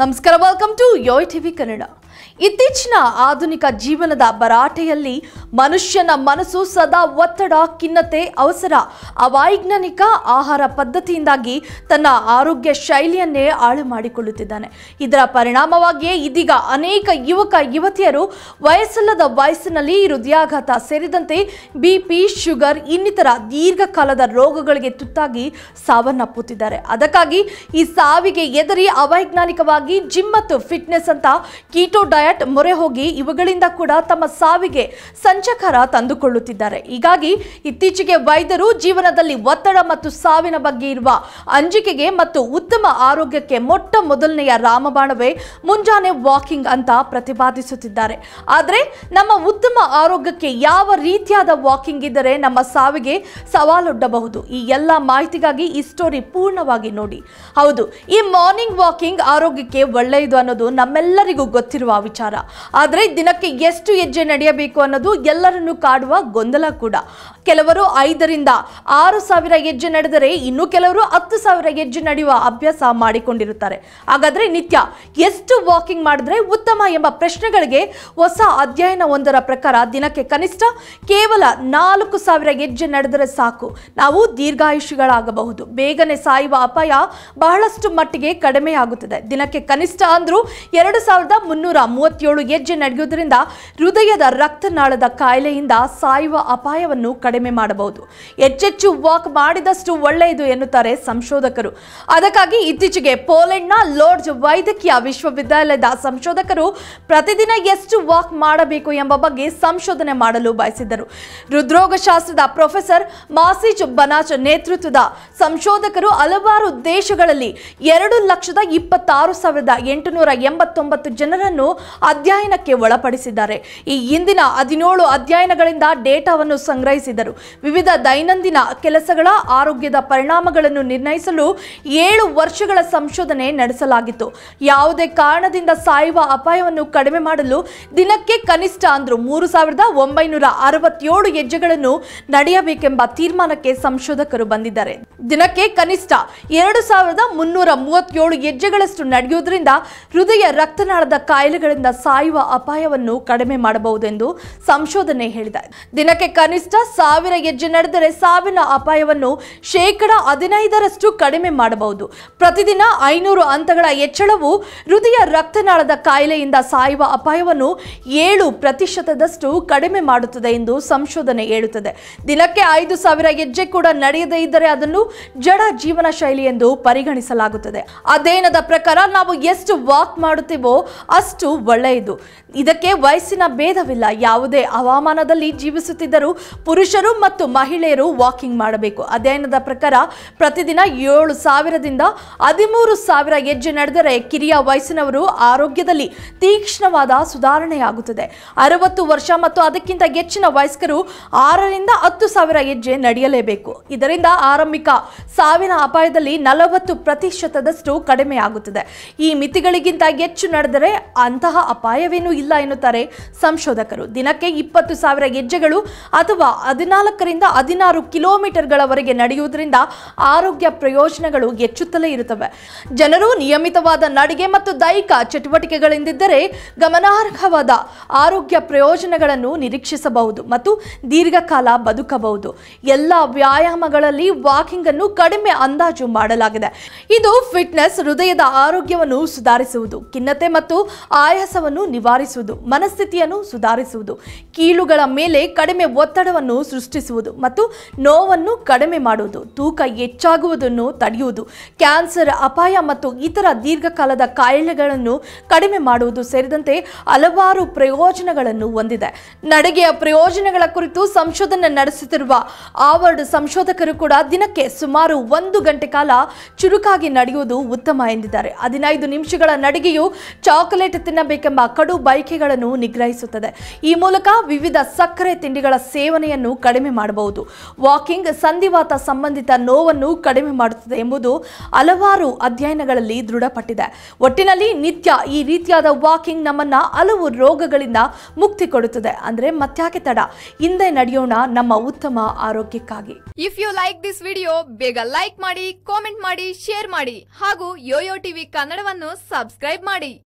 ನಮಸ್ಕಾರ welcome to Yoyo TV Kannada ಇತ್ತೀಚಿನ ಆಧುನಿಕ ಜೀವನದ ಭರಾಟೆಯಲ್ಲಿ ಮನುಷ್ಯನ ಮನಸ್ಸು ಸದಾ ಒತ್ತಡ ಖಿನ್ನತೆ ಅವಸರ ಅವೈಜ್ಞಾನಿಕ ಆಹಾರ ಪದ್ಧತಿಯಿಂದಾಗಿ ತನ್ನ ಆರೋಗ್ಯ ಶೈಲಿಯನ್ನೇ ಹಾಳು ಮಾಡಿಕೊಳ್ಳುತ್ತಿದ್ದಾನೆ ಇದರ ಪರಿಣಾಮವಾಗಿಯೇ ಇದೀಗ ಅನೇಕ ಯುವಕ ಯುವತಿಯರು ವಯಸ್ಸಲ್ಲದ ವಯಸ್ಸಿನಲ್ಲಿ ಹೃದಯಾಘಾತ ಸೇರಿದಂತೆ ಬಿಪಿ ಶುಗರ್ ಇನ್ನಿತರ ದೀರ್ಘಕಾಲದ ರೋಗಗಳಿಗೆ ತುತ್ತಾಗಿ ಸಾವನ್ನಪ್ಪುತ್ತಿದ್ದಾರೆ ಅದಕ್ಕಾಗಿ ಈ ಸಾವಿಗೆ ಎದರಿ ಅವೈಜ್ಞಾನಿಕವಾಗಿ ಜಿಮ್ ಮತ್ತು ಫಿಟ್ನೆಸ್ ಅಂತ ಕೀಟೋ ಡಯಟ್ ಮೊರೆ ಹೋಗಿ ಇವುಗಳಿಂದ ಕೂಡ ತಮ್ಮ ಸಾವಿಗೆ ಸಂಚಕಾರ ತಂದುಕೊಳ್ಳುತ್ತಿದ್ದಾರೆ ಹೀಗಾಗಿ ಇತ್ತೀಚೆಗೆ ವೈದ್ಯರು ಜೀವನದಲ್ಲಿ ಒತ್ತಡ ಮತ್ತು ಸಾವಿನ ಬಗ್ಗೆ ಇರುವ ಅಂಜಿಕೆಗೆ ಮತ್ತು ಉತ್ತಮ ಆರೋಗ್ಯಕ್ಕೆ ಮೊಟ್ಟ ಮೊದಲನೆಯ ರಾಮಬಾಣವೇ ಮುಂಜಾನೆ ವಾಕಿಂಗ್ ಅಂತ ಪ್ರತಿಪಾದಿಸುತ್ತಿದ್ದಾರೆ ಆದರೆ ನಮ್ಮ ಉತ್ತಮ ಆರೋಗ್ಯಕ್ಕೆ ಯಾವ ರೀತಿಯಾದ ವಾಕಿಂಗ್ ಇದ್ದರೆ ನಮ್ಮ ಸಾವಿಗೆ ಸವಾಲೊಡ್ಡಬಹುದು ಈ ಎಲ್ಲ ಮಾಹಿತಿಗಾಗಿ ಈ ಸ್ಟೋರಿ ಪೂರ್ಣವಾಗಿ ನೋಡಿ ಹೌದು ಈ ಮಾರ್ನಿಂಗ್ ವಾಕಿಂಗ್ ಆರೋಗ್ಯಕ್ಕೆ ಒಳ್ಳೆಯದು ಅನ್ನೋದು ನಮ್ಮೆಲ್ಲರಿಗೂ ಗೊತ್ತಿರುವ ವಿಚಾರ ಆದರೆ ದಿನಕ್ಕೆ ಎಷ್ಟು ಹೆಜ್ಜೆ ನಡೆಯಬೇಕು ಅನ್ನೋದು ಎಲ್ಲರನ್ನು ಕಾಡುವ ಗೊಂದಲ ಕೂಡ ಕೆಲವರು ಐದರಿಂದ ಆರು ಸಾವಿರ ಹೆಜ್ಜೆ ನಡೆದರೆ ಇನ್ನು ಕೆಲವರು ಹತ್ತು ಸಾವಿರ ಹೆಜ್ಜೆ ನಡೆಯುವ ಅಭ್ಯಾಸ ಮಾಡಿಕೊಂಡಿರುತ್ತಾರೆ ಹಾಗಾದರೆ ನಿತ್ಯ ಎಷ್ಟು ವಾಕಿಂಗ್ ಮಾಡಿದ್ರೆ ಉತ್ತಮ ಎಂಬ ಪ್ರಶ್ನೆಗಳಿಗೆ ಹೊಸ ಅಧ್ಯಯನ ಒಂದರ ಪ್ರಕಾರ ದಿನಕ್ಕೆ ಕನಿಷ್ಠ ಕೇವಲ ನಾಲ್ಕು ಸಾವಿರ ಹೆಜ್ಜೆ ನಡೆದರೆ ಸಾಕು ನಾವು ದೀರ್ಘಾಯುಷಿಗಳಾಗಬಹುದು ಬೇಗನೆ ಸಾಯುವ ಅಪಾಯ ಬಹಳಷ್ಟು ಮಟ್ಟಿಗೆ ಕಡಿಮೆಯಾಗುತ್ತದೆ ದಿನಕ್ಕೆ ಕನಿಷ್ಠ ಅಂದರೂ ಎರಡು ಸಾವಿರದ ಮುನ್ನೂರ ಮೂವತ್ತೇಳು ಹೆಜ್ಜೆ ನಡೆಯುವುದರಿಂದ ಹೃದಯದ ರಕ್ತನಾಳದ ಕಾಯಿಲೆಯಿಂದ ಸಾಯುವ ಅಪಾಯವನ್ನು ಕಡಿಮೆ ಮಾಡಬಹುದು ಹೆಚ್ಚೆಚ್ಚು ವಾಕ್ ಮಾಡಿದಷ್ಟು ಒಳ್ಳೆಯದು ಎನ್ನುತ್ತಾರೆ ಸಂಶೋಧಕರು ಅದಕ್ಕಾಗಿ ಇತ್ತೀಚೆಗೆ ಪೋಲೆಂಡ್ನ ಲೋರ್ಜ್ ವೈದ್ಯಕೀಯ ವಿಶ್ವವಿದ್ಯಾಲಯದ ಸಂಶೋಧಕರು ಪ್ರತಿದಿನ ಎಷ್ಟು ವಾಕ್ ಮಾಡಬೇಕು ಎಂಬ ಬಗ್ಗೆ ಸಂಶೋಧನೆ ಮಾಡಲು ಬಯಸಿದ್ದರು ಹೃದ್ರೋಗಶಾಸ್ತ್ರದ ಪ್ರೊಫೆಸರ್ ಮಾಸಿಜ್ ಬನಾಜ್ ನೇತೃತ್ವದ ಸಂಶೋಧಕರು ಹಲವಾರು ದೇಶಗಳಲ್ಲಿ ಎರಡು ಲಕ್ಷದ ಇಪ್ಪತ್ತಾರು ಸಾವಿರದ ಎಂಟುನೂರ ಎಂಬತ್ತೊಂಬತ್ತು ಜನರನ್ನು ಅಧ್ಯಯನಕ್ಕೆ ಒಳಪಡಿಸಿದ್ದಾರೆ ಈ ಹಿಂದಿನ ಹದಿನೇಳು ಅಧ್ಯಯನಗಳಿಂದ ಡೇಟಾವನ್ನು ಸಂಗ್ರಹಿಸಿದರು ವಿವಿಧ ದೈನಂದಿನ ಕೆಲಸಗಳ ಆರೋಗ್ಯದ ಪರಿಣಾಮಗಳನ್ನು ನಿರ್ಣಯಿಸಲು ಏಳು ವರ್ಷಗಳ ಸಂಶೋಧನೆ ನಡೆಸಲಾಗಿತ್ತು ಯಾವುದೇ ಕಾರಣದಿಂದ ಸಾಯುವ ಅಪಾಯವನ್ನು ಕಡಿಮೆ ಮಾಡಲು ದಿನಕ್ಕೆ ಕನಿಷ್ಠ ಅಂದ್ರು ಮೂರು ಸಾವಿರದ ಒಂಬೈನೂರ ಅರವತ್ತೇಳು ಹೆಜ್ಜೆಗಳನ್ನು ನಡೆಯಬೇಕೆಂಬ ತೀರ್ಮಾನಕ್ಕೆ ಸಂಶೋಧಕರು ಬಂದಿದ್ದಾರೆ ದಿನಕ್ಕೆ ಕನಿಷ್ಠ ಎರಡು ಸಾವಿರದ ಮುನ್ನೂರ ಮೂವತ್ತೇಳು ಹೆಜ್ಜೆಗಳಷ್ಟು ನಡೆಯುವುದರಿಂದ ಹೃದಯ ರಕ್ತನಾಳದ ಕಾಯಿಲೆಗಳಿಂದ ಸಾಯುವ ಅಪಾಯವನ್ನು ಕಡಿಮೆ ಮಾಡಬಹುದು ಎಂದು ಸಂಶೋಧನೆ ಸಂಶೋಧನೆ ಹೇಳಿದೆ ದಿನಕ್ಕೆ ಕನಿಷ್ಠ ಸಾವಿರ ಹೆಜ್ಜೆ ನಡೆದರೆ ಸಾವಿನ ಅಪಾಯವನ್ನು ಶೇಕಡ ಹದಿನೈದರಷ್ಟು ಕಡಿಮೆ ಮಾಡಬಹುದು ಪ್ರತಿದಿನ ಐನೂರು ಹಂತಗಳ ಹೆಚ್ಚಳವು ಹೃದಯ ರಕ್ತನಾಳದ ಕಾಯಿಲೆಯಿಂದ ಸಾಯುವ ಅಪಾಯವನ್ನು ಏಳು ಪ್ರತಿಶತದಷ್ಟು ಕಡಿಮೆ ಮಾಡುತ್ತದೆ ಎಂದು ಸಂಶೋಧನೆ ಹೇಳುತ್ತದೆ ದಿನಕ್ಕೆ ಐದು ಸಾವಿರ ಹೆಜ್ಜೆ ಕೂಡ ನಡೆಯದೇ ಇದ್ದರೆ ಅದನ್ನು ಜಡ ಜೀವನ ಶೈಲಿ ಎಂದು ಪರಿಗಣಿಸಲಾಗುತ್ತದೆ ಅಧ್ಯಯನದ ಪ್ರಕಾರ ನಾವು ಎಷ್ಟು ವಾಕ್ ಮಾಡುತ್ತೇವೋ ಅಷ್ಟು ಒಳ್ಳೆಯದು ಇದಕ್ಕೆ ವಯಸ್ಸಿನ ಭೇದವಿಲ್ಲ ಯಾವುದೇ ಹವಾಮಾನದಲ್ಲಿ ಜೀವಿಸುತ್ತಿದ್ದರೂ ಪುರುಷರು ಮತ್ತು ಮಹಿಳೆಯರು ವಾಕಿಂಗ್ ಮಾಡಬೇಕು ಅಧ್ಯಯನದ ಪ್ರಕಾರ ಪ್ರತಿದಿನ ಏಳು ಸಾವಿರದಿಂದ ಹದಿಮೂರು ಸಾವಿರ ಹೆಜ್ಜೆ ನಡೆದರೆ ಕಿರಿಯ ವಯಸ್ಸಿನವರು ಆರೋಗ್ಯದಲ್ಲಿ ತೀಕ್ಷ್ಣವಾದ ಸುಧಾರಣೆಯಾಗುತ್ತದೆ ಅರವತ್ತು ವರ್ಷ ಮತ್ತು ಅದಕ್ಕಿಂತ ಹೆಚ್ಚಿನ ವಯಸ್ಕರು ಆರರಿಂದ ಹತ್ತು ಸಾವಿರ ಹೆಜ್ಜೆ ನಡೆಯಲೇಬೇಕು ಇದರಿಂದ ಆರಂಭಿಕ ಸಾವಿನ ಅಪಾಯದಲ್ಲಿ ನಲವತ್ತು ಪ್ರತಿಶತದಷ್ಟು ಕಡಿಮೆಯಾಗುತ್ತದೆ ಈ ಮಿತಿಗಳಿಗಿಂತ ಹೆಚ್ಚು ನಡೆದರೆ ಅಂತಹ ಅಪಾಯವೇನೂ ಇಲ್ಲ ಎನ್ನುತ್ತಾರೆ ಸಂಶೋಧಕರು ದಿನಕ್ಕೆ ಇಪ್ಪತ್ತು ಇಪ್ಪತ್ತು ಸಾವಿರ ಹೆಜ್ಜೆಗಳು ಅಥವಾ ಹದಿನಾಲ್ಕರಿಂದ ಹದಿನಾರು ಕಿಲೋಮೀಟರ್ಗಳವರೆಗೆ ನಡೆಯುವುದರಿಂದ ಆರೋಗ್ಯ ಪ್ರಯೋಜನಗಳು ಹೆಚ್ಚುತ್ತಲೇ ಇರುತ್ತವೆ ಜನರು ನಿಯಮಿತವಾದ ನಡಿಗೆ ಮತ್ತು ದೈಹಿಕ ಚಟುವಟಿಕೆಗಳಿಂದಿದ್ದರೆ ಗಮನಾರ್ಹವಾದ ಆರೋಗ್ಯ ಪ್ರಯೋಜನಗಳನ್ನು ನಿರೀಕ್ಷಿಸಬಹುದು ಮತ್ತು ದೀರ್ಘಕಾಲ ಬದುಕಬಹುದು ಎಲ್ಲ ವ್ಯಾಯಾಮಗಳಲ್ಲಿ ವಾಕಿಂಗ್ ಅನ್ನು ಕಡಿಮೆ ಅಂದಾಜು ಮಾಡಲಾಗಿದೆ ಇದು ಫಿಟ್ನೆಸ್ ಹೃದಯದ ಆರೋಗ್ಯವನ್ನು ಸುಧಾರಿಸುವುದು ಖಿನ್ನತೆ ಮತ್ತು ಆಯಾಸವನ್ನು ನಿವಾರಿಸುವುದು ಮನಸ್ಥಿತಿಯನ್ನು ಸುಧಾರಿಸುವುದು ಕೀಲುಗಳ ಮೇಲೆ ಕಡಿಮೆ ಒತ್ತಡವನ್ನು ಸೃಷ್ಟಿಸುವುದು ಮತ್ತು ನೋವನ್ನು ಕಡಿಮೆ ಮಾಡುವುದು ತೂಕ ಹೆಚ್ಚಾಗುವುದನ್ನು ತಡೆಯುವುದು ಕ್ಯಾನ್ಸರ್ ಅಪಾಯ ಮತ್ತು ಇತರ ದೀರ್ಘಕಾಲದ ಕಾಯಿಲೆಗಳನ್ನು ಕಡಿಮೆ ಮಾಡುವುದು ಸೇರಿದಂತೆ ಹಲವಾರು ಪ್ರಯೋಜನಗಳನ್ನು ಹೊಂದಿದೆ ನಡಿಗೆಯ ಪ್ರಯೋಜನಗಳ ಕುರಿತು ಸಂಶೋಧನೆ ನಡೆಸುತ್ತಿರುವ ಆವರ್ಡ್ ಸಂಶೋಧಕರು ಕೂಡ ದಿನಕ್ಕೆ ಸುಮಾರು ಒಂದು ಗಂಟೆ ಕಾಲ ಚುರುಕಾಗಿ ನಡೆಯುವುದು ಉತ್ತಮ ಎಂದಿದ್ದಾರೆ ಹದಿನೈದು ನಿಮಿಷಗಳ ನಡಿಗೆಯು ಚಾಕೊಲೇಟ್ ತಿನ್ನಬೇಕೆಂಬ ಕಡು ಬಯಕೆಗಳನ್ನು ನಿಗ್ರಹಿಸುತ್ತದೆ ಈ ಮೂಲಕ ವಿವಿಧ ಸಕ್ಕರೆ ತಿಂಡಿಗಳ ಸೇವನೆಯನ್ನು ಕಡಿಮೆ ಮಾಡಬಹುದು ವಾಕಿಂಗ್ ಸಂಧಿವಾತ ಸಂಬಂಧಿತ ನೋವನ್ನು ಕಡಿಮೆ ಮಾಡುತ್ತದೆ ಎಂಬುದು ಹಲವಾರು ಅಧ್ಯಯನಗಳಲ್ಲಿ ದೃಢಪಟ್ಟಿದೆ ಒಟ್ಟಿನಲ್ಲಿ ನಿತ್ಯ ಈ ರೀತಿಯಾದ ವಾಕಿಂಗ್ ನಮ್ಮನ್ನ ಹಲವು ರೋಗಗಳಿಂದ ಮುಕ್ತಿ ಕೊಡುತ್ತದೆ ಅಂದ್ರೆ ಮತ್ಯಾಕೆ ತಡ ಹಿಂದೆ ನಡೆಯೋಣ ನಮ್ಮ ಉತ್ತಮ ಆರೋಗ್ಯಕ್ಕಾಗಿ if you like this video ಬೇಗ ಲೈಕ್ ಮಾಡಿ ಕಾಮೆಂಟ್ ಮಾಡಿ ಶೇರ್ ಮಾಡಿ ಹಾಗೂ ಯೋಯೋ ಟಿವಿ ಕನ್ನಡವನ್ನು ಸಬ್ಸ್ಕ್ರೈಬ್ ಮಾಡಿ